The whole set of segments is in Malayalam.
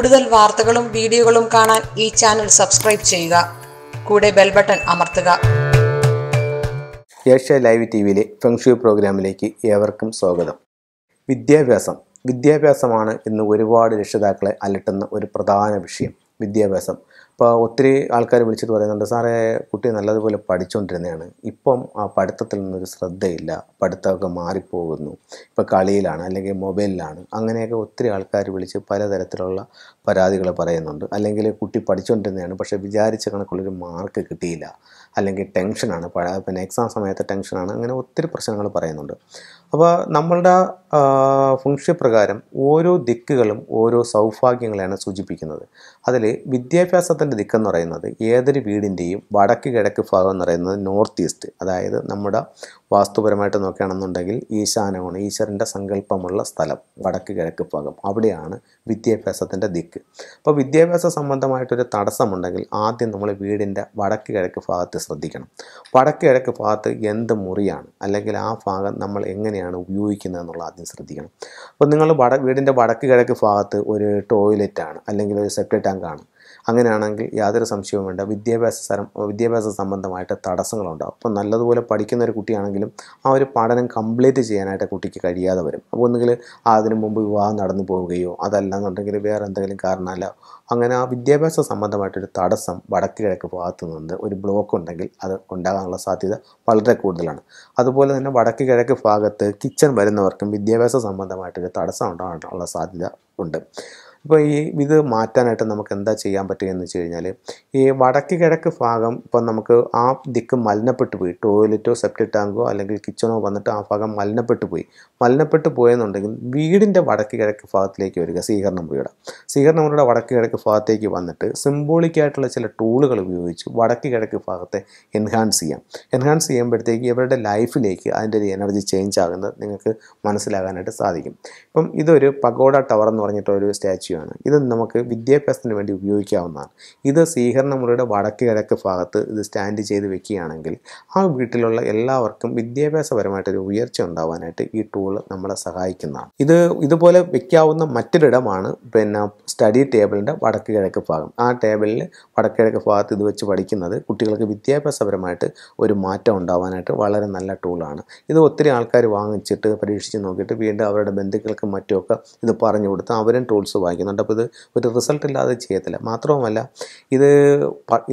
കൂടുതൽ വാർത്തകളും വീഡിയോകളും കാണാൻ ഈ ചാനൽ സബ്സ്ക്രൈബ് ചെയ്യുക കൂടെ ബെൽ ബട്ടൺ അമർത്തുക ഏഷ്യ ലൈവ് ടി വിയിലെ ഫെങ്ഷു പ്രോഗ്രാമിലേക്ക് ഏവർക്കും സ്വാഗതം വിദ്യാഭ്യാസം വിദ്യാഭ്യാസമാണ് ഇന്ന് ഒരുപാട് രക്ഷിതാക്കളെ അലട്ടുന്ന ഒരു പ്രധാന വിഷയം വിദ്യാഭ്യാസം ഇപ്പോൾ ഒത്തിരി ആൾക്കാർ വിളിച്ചിട്ട് പറയുന്നുണ്ട് സാറേ കുട്ടി നല്ലതുപോലെ പഠിച്ചുകൊണ്ടിരുന്നതാണ് ഇപ്പം ആ പഠിത്തത്തിൽ നിന്നൊരു ശ്രദ്ധയില്ല പഠിത്തമൊക്കെ മാറിപ്പോകുന്നു ഇപ്പോൾ കളിയിലാണ് അല്ലെങ്കിൽ മൊബൈലിലാണ് അങ്ങനെയൊക്കെ ഒത്തിരി ആൾക്കാർ വിളിച്ച് പലതരത്തിലുള്ള പരാതികൾ പറയുന്നുണ്ട് അല്ലെങ്കിൽ കുട്ടി പഠിച്ചുകൊണ്ടിരുന്നതാണ് പക്ഷേ വിചാരിച്ച കണക്കുള്ളൊരു മാർക്ക് കിട്ടിയില്ല അല്ലെങ്കിൽ ടെൻഷനാണ് പിന്നെ എക്സാം സമയത്ത് ടെൻഷനാണ് അങ്ങനെ ഒത്തിരി പ്രശ്നങ്ങൾ പറയുന്നുണ്ട് അപ്പോൾ നമ്മളുടെ ഫുങ്ഷി പ്രകാരം ഓരോ ദിക്കുകളും ഓരോ സൗഭാഗ്യങ്ങളെയാണ് സൂചിപ്പിക്കുന്നത് അതിൽ വിദ്യാഭ്യാസത്തിൻ്റെ ദിക്കെന്ന് പറയുന്നത് ഏതൊരു വീടിൻ്റെയും വടക്ക് കിഴക്ക് ഭാഗം എന്ന് പറയുന്നത് നോർത്ത് ഈസ്റ്റ് അതായത് നമ്മുടെ വാസ്തുപരമായിട്ട് നോക്കുകയാണെന്നുണ്ടെങ്കിൽ ഈശാനമാണ് ഈശ്വരൻ്റെ സങ്കല്പമുള്ള സ്ഥലം വടക്ക് കിഴക്ക് ഭാഗം അവിടെയാണ് വിദ്യാഭ്യാസത്തിൻ്റെ ദിക്ക് അപ്പോൾ വിദ്യാഭ്യാസ സംബന്ധമായിട്ടൊരു തടസ്സമുണ്ടെങ്കിൽ ആദ്യം നമ്മൾ വീടിൻ്റെ വടക്ക് കിഴക്ക് ഭാഗത്ത് ശ്രദ്ധിക്കണം വടക്ക് കിഴക്ക് ഭാഗത്ത് എന്ത് മുറിയാണ് അല്ലെങ്കിൽ ആ ഭാഗം നമ്മൾ എങ്ങനെയാണ് ഉപയോഗിക്കുന്നത് എന്നുള്ള ആദ്യം ശ്രദ്ധിക്കണം അപ്പോൾ നിങ്ങൾ വട വീടിൻ്റെ വടക്ക് കിഴക്ക് ഭാഗത്ത് ഒരു ടോയ്ലറ്റാണ് അല്ലെങ്കിൽ ഒരു സെപ്റ്റ് ടാങ്കാണ് അങ്ങനെയാണെങ്കിൽ യാതൊരു സംശയവും വേണ്ട വിദ്യാഭ്യാസ സ്ഥലം വിദ്യാഭ്യാസ സംബന്ധമായിട്ട് തടസ്സങ്ങളുണ്ടാകും അപ്പോൾ നല്ലതുപോലെ പഠിക്കുന്ന ഒരു കുട്ടിയാണെങ്കിലും ആ ഒരു പഠനം കംപ്ലീറ്റ് ചെയ്യാനായിട്ട് കുട്ടിക്ക് കഴിയാതെ വരും അപ്പോൾ ഒന്നുകിൽ അതിനു മുമ്പ് വിവാഹം നടന്നു പോവുകയോ അതല്ല എന്നുണ്ടെങ്കിൽ വേറെ എന്തെങ്കിലും കാരണമല്ല അങ്ങനെ ആ വിദ്യാഭ്യാസ സംബന്ധമായിട്ടൊരു തടസ്സം വടക്ക് കിഴക്ക് ഭാഗത്തു നിന്ന് ഒരു ബ്ലോക്ക് ഉണ്ടെങ്കിൽ അത് ഉണ്ടാകാനുള്ള സാധ്യത വളരെ കൂടുതലാണ് അതുപോലെ തന്നെ വടക്ക് കിഴക്ക് ഭാഗത്ത് കിച്ചൺ വരുന്നവർക്കും വിദ്യാഭ്യാസ സംബന്ധമായിട്ടൊരു തടസ്സം ഉണ്ടാകാനുള്ള സാധ്യത ഉണ്ട് ഇപ്പോൾ ഈ ഇത് മാറ്റാനായിട്ട് നമുക്ക് എന്താ ചെയ്യാൻ പറ്റുക എന്ന് വെച്ച് കഴിഞ്ഞാൽ ഈ വടക്ക് കിഴക്ക് ഭാഗം ഇപ്പം നമുക്ക് ആ ദിക്ക് മലിനപ്പെട്ട് പോയി ടോയ്ലറ്റോ സെപ്റ്റിക് ടാങ്കോ അല്ലെങ്കിൽ കിച്ചണോ വന്നിട്ട് ആ ഭാഗം മലിനപ്പെട്ട് പോയി മലിനപ്പെട്ട് പോയെന്നുണ്ടെങ്കിൽ വീടിൻ്റെ വടക്ക് കിഴക്ക് ഭാഗത്തിലേക്ക് വരിക സ്വീകരണ മുറിയുടെ സ്വീകരണ മുറിയുടെ വടക്ക് കിഴക്ക് ഭാഗത്തേക്ക് വന്നിട്ട് സിംബോളിക്കായിട്ടുള്ള ചില ടൂളുകൾ ഉപയോഗിച്ച് വടക്ക് കിഴക്ക് ഭാഗത്തെ എൻഹാൻസ് ചെയ്യാം എൻഹാൻസ് ചെയ്യുമ്പോഴത്തേക്ക് ഇവരുടെ ലൈഫിലേക്ക് അതിൻ്റെ ഒരു എനർജി ചേഞ്ച് ആകുന്നത് നിങ്ങൾക്ക് മനസ്സിലാകാനായിട്ട് സാധിക്കും ഇപ്പം ഇതൊരു പഗോഡ ടവർ എന്ന് പറഞ്ഞിട്ടൊരു സ്റ്റാച്ചു വിഷയമാണ് ഇത് നമുക്ക് വിദ്യാഭ്യാസത്തിന് വേണ്ടി ഉപയോഗിക്കാവുന്നതാണ് ഇത് സ്വീകരണ മുറിയുടെ വടക്ക് കിഴക്ക് ഭാഗത്ത് ഇത് സ്റ്റാൻഡ് ചെയ്ത് വെക്കുകയാണെങ്കിൽ ആ വീട്ടിലുള്ള എല്ലാവർക്കും വിദ്യാഭ്യാസപരമായിട്ടൊരു ഉയർച്ച ഉണ്ടാവാനായിട്ട് ഈ ടൂൾ നമ്മളെ സഹായിക്കുന്നതാണ് ഇത് ഇതുപോലെ വെക്കാവുന്ന മറ്റൊരിടമാണ് പിന്നെ സ്റ്റഡി ടേബിളിൻ്റെ വടക്ക് കിഴക്ക് ഭാഗം ആ ടേബിളിൽ വടക്ക് കിഴക്ക് ഭാഗത്ത് ഇത് വെച്ച് പഠിക്കുന്നത് കുട്ടികൾക്ക് വിദ്യാഭ്യാസപരമായിട്ട് ഒരു മാറ്റം ഉണ്ടാവാനായിട്ട് വളരെ നല്ല ടൂളാണ് ഇത് ഒത്തിരി ആൾക്കാർ വാങ്ങിച്ചിട്ട് പരീക്ഷിച്ച് നോക്കിയിട്ട് വീണ്ടും അവരുടെ ബന്ധുക്കൾക്കും മറ്റുമൊക്കെ ഇത് പറഞ്ഞു കൊടുത്ത് അവരും ടൂൾസ് വാങ്ങി സംഭവിക്കുന്നുണ്ട് അപ്പോൾ ഇത് ഒരു റിസൾട്ട് ഇല്ലാതെ ചെയ്യത്തില്ല മാത്രവുമല്ല ഇത്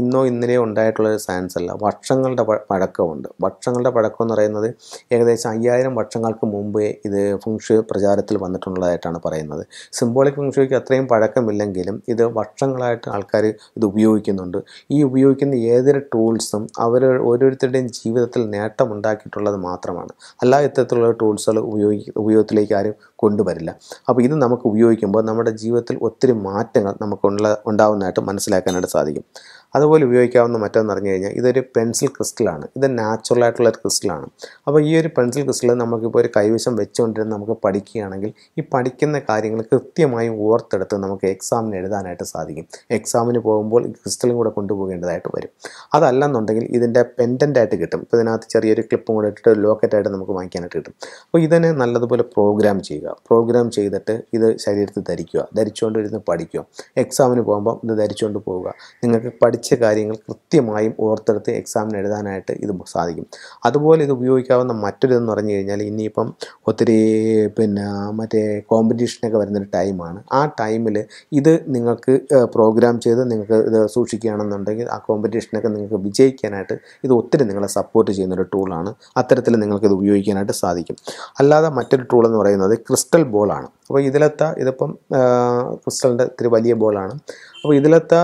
ഇന്നോ ഇന്നലെയോ ഉണ്ടായിട്ടുള്ളൊരു സയൻസ് അല്ല വർഷങ്ങളുടെ പഴക്കമുണ്ട് വർഷങ്ങളുടെ പഴക്കം എന്ന് പറയുന്നത് ഏകദേശം അയ്യായിരം വർഷങ്ങൾക്ക് മുമ്പേ ഇത് ഫുങ്ഷു പ്രചാരത്തിൽ വന്നിട്ടുള്ളതായിട്ടാണ് പറയുന്നത് സിംബോളിക് ഫുങ്ഷുക്ക് അത്രയും പഴക്കമില്ലെങ്കിലും ഇത് വർഷങ്ങളായിട്ട് ആൾക്കാർ ഇത് ഉപയോഗിക്കുന്നുണ്ട് ഈ ഉപയോഗിക്കുന്ന ഏതൊരു ടൂൾസും അവർ ഓരോരുത്തരുടെയും ജീവിതത്തിൽ നേട്ടമുണ്ടാക്കിയിട്ടുള്ളത് മാത്രമാണ് അല്ലാ ഇത്തരത്തിലുള്ള ടൂൾസുകൾ ഉപയോഗി ഉപയോഗത്തിലേക്ക് ആരും കൊണ്ടുവരില്ല അപ്പോൾ ഇത് നമുക്ക് ഉപയോഗിക്കുമ്പോൾ നമ്മുടെ ജീവിതം ജീവിതത്തിൽ ഒത്തിരി മാറ്റങ്ങൾ നമുക്ക് ഉണ്ടാവുന്നതായിട്ട് മനസ്സിലാക്കാനായിട്ട് സാധിക്കും അതുപോലെ ഉപയോഗിക്കാവുന്ന മറ്റൊന്ന് പറഞ്ഞു കഴിഞ്ഞാൽ ഇതൊരു പെൻസിൽ ക്രിസ്റ്റലാണ് ഇത് നാച്ചുറൽ ആയിട്ടുള്ള ഒരു ക്രിസ്റ്റലാണ് അപ്പോൾ ഈ ഒരു പെൻസിൽ ക്രിസ്റ്റൽ നമുക്കിപ്പോൾ ഒരു കൈവശം വെച്ചുകൊണ്ടിരുന്ന് നമുക്ക് പഠിക്കുകയാണെങ്കിൽ ഈ പഠിക്കുന്ന കാര്യങ്ങൾ കൃത്യമായി ഓർത്തെടുത്ത് നമുക്ക് എക്സാമിന് എഴുതാനായിട്ട് സാധിക്കും എക്സാമിന് പോകുമ്പോൾ ഈ ക്രിസ്റ്റലും കൂടെ കൊണ്ടുപോകേണ്ടതായിട്ട് വരും അതല്ലെന്നുണ്ടെങ്കിൽ ഇതിൻ്റെ പെൻഡൻ്റായിട്ട് കിട്ടും ഇപ്പോൾ ഇതിനകത്ത് ചെറിയൊരു ക്ലിപ്പും കൂടെ ഇട്ടിട്ട് ലോക്കറ്റായിട്ട് നമുക്ക് വാങ്ങിക്കാനായിട്ട് കിട്ടും അപ്പോൾ ഇതിനെ നല്ലതുപോലെ പ്രോഗ്രാം ചെയ്യുക പ്രോഗ്രാം ചെയ്തിട്ട് ഇത് ശരീരത്തിൽ ധരിക്കുക ധരിച്ചുകൊണ്ട് ഇരുന്ന് പഠിക്കുക എക്സാമിന് പോകുമ്പോൾ ഇത് ധരിച്ചുകൊണ്ട് പോവുക നിങ്ങൾക്ക് പഠി പഠിച്ച കാര്യങ്ങൾ കൃത്യമായും ഓർത്തെടുത്ത് എക്സാമിന് എഴുതാനായിട്ട് ഇത് സാധിക്കും അതുപോലെ ഇത് ഉപയോഗിക്കാവുന്ന മറ്റൊരിതെന്ന് പറഞ്ഞു കഴിഞ്ഞാൽ ഇനിയിപ്പം ഒത്തിരി പിന്നെ മറ്റേ കോമ്പറ്റീഷനൊക്കെ വരുന്നൊരു ടൈമാണ് ആ ടൈമിൽ ഇത് നിങ്ങൾക്ക് പ്രോഗ്രാം ചെയ്ത് നിങ്ങൾക്ക് ഇത് സൂക്ഷിക്കുകയാണെന്നുണ്ടെങ്കിൽ ആ കോമ്പറ്റീഷനൊക്കെ നിങ്ങൾക്ക് വിജയിക്കാനായിട്ട് ഇത് ഒത്തിരി നിങ്ങളെ സപ്പോർട്ട് ചെയ്യുന്നൊരു ടൂളാണ് അത്തരത്തിൽ നിങ്ങൾക്കിത് ഉപയോഗിക്കാനായിട്ട് സാധിക്കും അല്ലാതെ മറ്റൊരു ടൂൾ എന്ന് പറയുന്നത് ക്രിസ്റ്റൽ ബോളാണ് അപ്പോൾ ഇതിലത്തെ ഇതിപ്പം ക്രിസ്റ്റലിൻ്റെ ഇത്തിരി വലിയ ബോളാണ് അപ്പോൾ ഇതിലത്തെ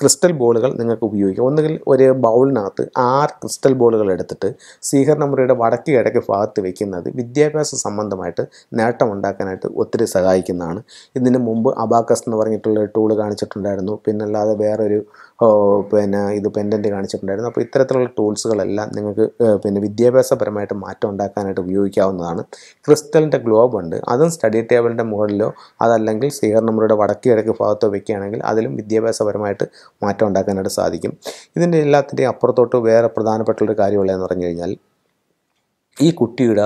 ക്രിസ്റ്റൽ ബോളുകൾ നിങ്ങൾക്ക് ഉപയോഗിക്കാം ഒന്നുകിൽ ഒരു ബൗളിനകത്ത് ആറ് ക്രിസ്റ്റൽ ബോളുകൾ എടുത്തിട്ട് സീഹർ നമ്പുരയുടെ വടക്ക് കിഴക്ക് ഭാഗത്ത് വയ്ക്കുന്നത് വിദ്യാഭ്യാസ സംബന്ധമായിട്ട് നേട്ടം ഉണ്ടാക്കാനായിട്ട് ഒത്തിരി സഹായിക്കുന്നതാണ് ഇതിന് മുമ്പ് അബാക്കസ് എന്ന് പറഞ്ഞിട്ടുള്ള ടൂൾ കാണിച്ചിട്ടുണ്ടായിരുന്നു പിന്നല്ലാതെ വേറൊരു പിന്നെ ഇത് പെൻഡൻറ്റ് കാണിച്ചിട്ടുണ്ടായിരുന്നു അപ്പോൾ ഇത്തരത്തിലുള്ള ടൂൾസുകളെല്ലാം നിങ്ങൾക്ക് പിന്നെ വിദ്യാഭ്യാസപരമായിട്ട് മാറ്റം ഉണ്ടാക്കാനായിട്ട് ഉപയോഗിക്കാവുന്നതാണ് ക്രിസ്റ്റലിൻ്റെ ഗ്ലോബ് ഉണ്ട് അതും സ്റ്റഡി ടേബിളിൻ്റെ മുകളിലോ അതല്ലെങ്കിൽ സ്വീകരണമുറിയുടെ വടക്കു കിഴക്ക് ഭാഗത്തോ വെക്കുകയാണെങ്കിൽ അതിലും വിദ്യാഭ്യാസപരമായിട്ട് മാറ്റം ഉണ്ടാക്കാനായിട്ട് സാധിക്കും ഇതിൻ്റെ എല്ലാത്തിൻ്റെയും അപ്പുറത്തോട്ട് വേറെ പ്രധാനപ്പെട്ട ഒരു കാര്യമുള്ളതെന്ന് പറഞ്ഞു കഴിഞ്ഞാൽ ഈ കുട്ടിയുടെ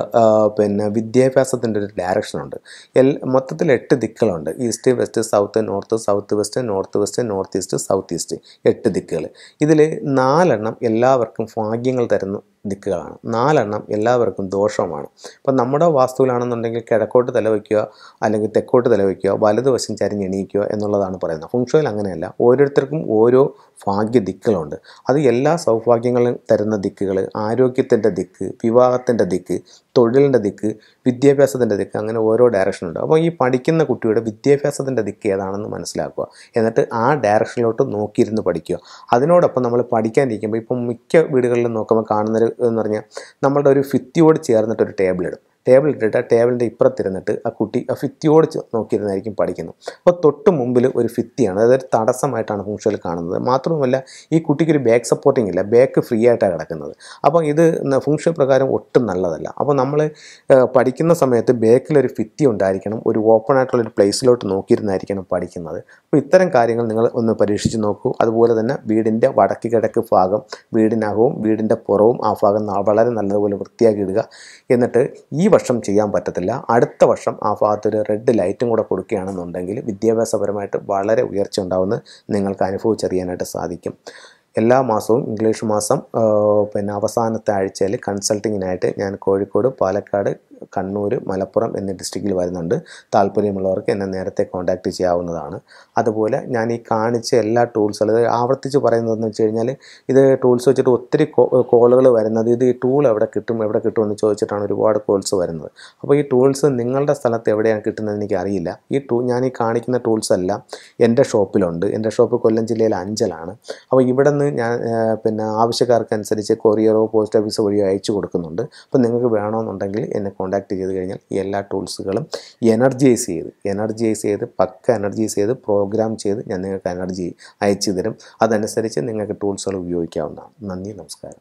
പിന്നെ വിദ്യാഭ്യാസത്തിൻ്റെ ഒരു ഡയറക്ഷനുണ്ട് എൽ മൊത്തത്തിൽ എട്ട് ദിക്കുകളുണ്ട് east west south north south west north west north east south east എട്ട് ദിക്കുകൾ ഇതിൽ നാലെണ്ണം എല്ലാവർക്കും ഭാഗ്യങ്ങൾ തരുന്നു ദിക്കുകളാണ് നാലെണ്ണം എല്ലാവർക്കും ദോഷമാണ് അപ്പം നമ്മുടെ വാസ്തുവിലാണെന്നുണ്ടെങ്കിൽ കിഴക്കോട്ട് തലവയ്ക്കുക അല്ലെങ്കിൽ തെക്കോട്ട് തലവയ്ക്കുക വലതുവശം ചരിഞ്ഞെണീക്കുക എന്നുള്ളതാണ് പറയുന്നത് ഫുങ്ഷോയിൽ അങ്ങനെയല്ല ഓരോരുത്തർക്കും ഓരോ ഭാഗ്യ ദിക്കുകളുണ്ട് അത് എല്ലാ സൗഭാഗ്യങ്ങളും തരുന്ന ദിക്കുകൾ ആരോഗ്യത്തിൻ്റെ ദിക്ക് വിവാഹത്തിൻ്റെ ദിക്ക് തൊഴിലിൻ്റെ ദിക്ക് വിദ്യാഭ്യാസത്തിൻ്റെ ദിക്ക് അങ്ങനെ ഓരോ ഡയറക്ഷൻ ഉണ്ട് അപ്പോൾ ഈ പഠിക്കുന്ന കുട്ടിയുടെ വിദ്യാഭ്യാസത്തിൻ്റെ ദിക്ക് ഏതാണെന്ന് മനസ്സിലാക്കുക എന്നിട്ട് ആ ഡയറക്ഷനിലോട്ട് നോക്കിയിരുന്ന് പഠിക്കുക അതിനോടൊപ്പം നമ്മൾ പഠിക്കാനിരിക്കുമ്പോൾ ഇപ്പം മിക്ക വീടുകളിലും നോക്കുമ്പോൾ കാണുന്നൊരു എന്ന് പറഞ്ഞാൽ നമ്മളുടെ ഒരു ഫിത്തിയോട് ചേർന്നിട്ടൊരു ടേബിൾ ഇടും ടേബിൾ ഇട്ടിട്ട് ആ ടേബിളിൻ്റെ ഇപ്പുറത്തിരുന്നിട്ട് ആ കുട്ടി ആ ഫിത്തിയോട് നോക്കിയിരുന്നായിരിക്കും പഠിക്കുന്നത് അപ്പോൾ തൊട്ട് മുമ്പിൽ ഒരു ഫിത്തിയാണ് ഒരു തടസ്സമായിട്ടാണ് ഫുങ്ഷനിൽ കാണുന്നത് മാത്രവുമല്ല ഈ കുട്ടിക്ക് ഒരു ബാക്ക് സപ്പോർട്ടിംഗ് ഇല്ല ബാക്ക് ഫ്രീ ആയിട്ടാണ് കിടക്കുന്നത് അപ്പോൾ ഇത് ഫുങ്ഷൻ പ്രകാരം ഒട്ടും നല്ലതല്ല അപ്പോൾ നമ്മൾ പഠിക്കുന്ന സമയത്ത് ബാക്കിലൊരു ഫിത്തി ഉണ്ടായിരിക്കണം ഒരു ഓപ്പൺ ആയിട്ടുള്ള ഒരു പ്ലേസിലോട്ട് നോക്കിയിരുന്നായിരിക്കണം പഠിക്കുന്നത് അപ്പോൾ ഇത്തരം കാര്യങ്ങൾ നിങ്ങൾ ഒന്ന് പരീക്ഷിച്ച് നോക്കൂ അതുപോലെ തന്നെ വീടിൻ്റെ വടക്ക് കിടക്ക് ഭാഗം വീടിനകവും വീടിൻ്റെ പുറവും ആ ഭാഗം വളരെ നല്ലതുപോലെ വൃത്തിയാക്കി ഇടുക എന്നിട്ട് ഈ വർഷം ചെയ്യാൻ പറ്റത്തില്ല അടുത്ത വർഷം ആ ഭാഗത്തൊരു റെഡ് ലൈറ്റും കൂടെ കൊടുക്കുകയാണെന്നുണ്ടെങ്കിൽ വിദ്യാഭ്യാസപരമായിട്ട് വളരെ ഉയർച്ച ഉണ്ടാവുമെന്ന് നിങ്ങൾക്ക് അനുഭവിച്ചറിയാനായിട്ട് സാധിക്കും എല്ലാ മാസവും ഇംഗ്ലീഷ് മാസം പിന്നെ അവസാനത്തെ ആഴ്ചയിൽ കൺസൾട്ടിങ്ങിനായിട്ട് ഞാൻ കോഴിക്കോട് പാലക്കാട് കണ്ണൂർ മലപ്പുറം എന്നീ ഡിസ്ട്രിക്റ്റിൽ വരുന്നുണ്ട് താല്പര്യമുള്ളവർക്ക് എന്നെ നേരത്തെ കോൺടാക്റ്റ് ചെയ്യാവുന്നതാണ് അതുപോലെ ഞാൻ ഈ കാണിച്ച എല്ലാ ടൂൾസുകളും ആവർത്തിച്ച് പറയുന്നതെന്ന് വെച്ച് കഴിഞ്ഞാൽ ഇത് ടൂൾസ് വെച്ചിട്ട് ഒത്തിരി കോളുകൾ വരുന്നത് ഇത് ഈ ടൂൾ എവിടെ കിട്ടും എവിടെ കിട്ടും എന്ന് ചോദിച്ചിട്ടാണ് ഒരുപാട് കോൾസ് വരുന്നത് അപ്പോൾ ഈ ടൂൾസ് നിങ്ങളുടെ സ്ഥലത്ത് എവിടെയാണ് കിട്ടുന്നത് എനിക്ക് അറിയില്ല ഈ ടൂ ഞാൻ ഈ കാണിക്കുന്ന ടൂൾസ് എല്ലാം എൻ്റെ ഷോപ്പിലുണ്ട് എൻ്റെ ഷോപ്പ് കൊല്ലം ജില്ലയിൽ അഞ്ചലാണ് അപ്പോൾ ഇവിടെ നിന്ന് ഞാൻ പിന്നെ ആവശ്യക്കാർക്കനുസരിച്ച് കൊറിയറോ പോസ്റ്റ് ഓഫീസോ വഴിയോ അയച്ചു കൊടുക്കുന്നുണ്ട് അപ്പോൾ നിങ്ങൾക്ക് വേണമെന്നുണ്ടെങ്കിൽ എന്നെ കോൺടാക്ട് കോൺടാക്ട് ചെയ്ത് കഴിഞ്ഞാൽ എല്ലാ ടൂൾസുകളും എനർജൈസ് ചെയ്ത് എനർജൈസ് ചെയ്ത് പക്ക എനർജൈസ് ചെയ്ത് പ്രോഗ്രാം ചെയ്ത് ഞാൻ നിങ്ങൾക്ക് എനർജി അയച്ചു തരും അതനുസരിച്ച് നിങ്ങൾക്ക് ടൂൾസുകൾ ഉപയോഗിക്കാവുന്നതാണ് നന്ദി നമസ്കാരം